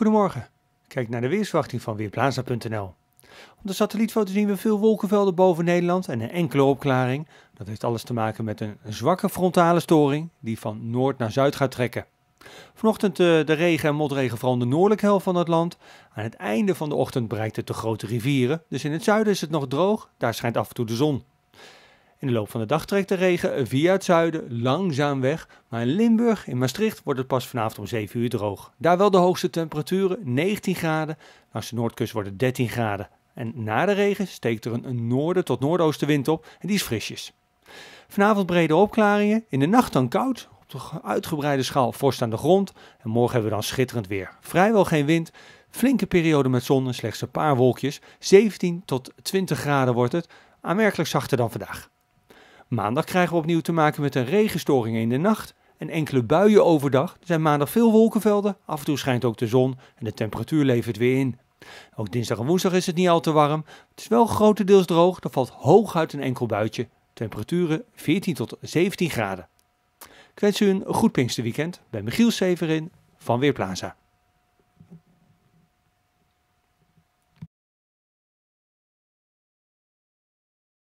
Goedemorgen. Kijk naar de weersverwachting van Weerplaza.nl. Op de satellietfoto zien we veel wolkenvelden boven Nederland en een enkele opklaring. Dat heeft alles te maken met een zwakke frontale storing die van noord naar zuid gaat trekken. Vanochtend eh, de regen en motregen vooral de noordelijke helft van het land. Aan het einde van de ochtend bereikt het de grote rivieren. Dus in het zuiden is het nog droog, daar schijnt af en toe de zon. In de loop van de dag trekt de regen via het zuiden langzaam weg, maar in Limburg, in Maastricht, wordt het pas vanavond om 7 uur droog. Daar wel de hoogste temperaturen, 19 graden. Langs de noordkust wordt het 13 graden. En na de regen steekt er een noorden tot noordoostenwind op en die is frisjes. Vanavond brede opklaringen, in de nacht dan koud, op de uitgebreide schaal vorst aan de grond. En morgen hebben we dan schitterend weer. Vrijwel geen wind, flinke periode met zon en slechts een paar wolkjes. 17 tot 20 graden wordt het, aanmerkelijk zachter dan vandaag. Maandag krijgen we opnieuw te maken met een regenstoring in de nacht en enkele buien overdag. Er zijn maandag veel wolkenvelden, af en toe schijnt ook de zon en de temperatuur levert weer in. Ook dinsdag en woensdag is het niet al te warm. Het is wel grotendeels droog, er valt hooguit een enkel buitje. Temperaturen 14 tot 17 graden. Ik wens u een goed Pinksterweekend bij Michiel Severin van Weerplaza.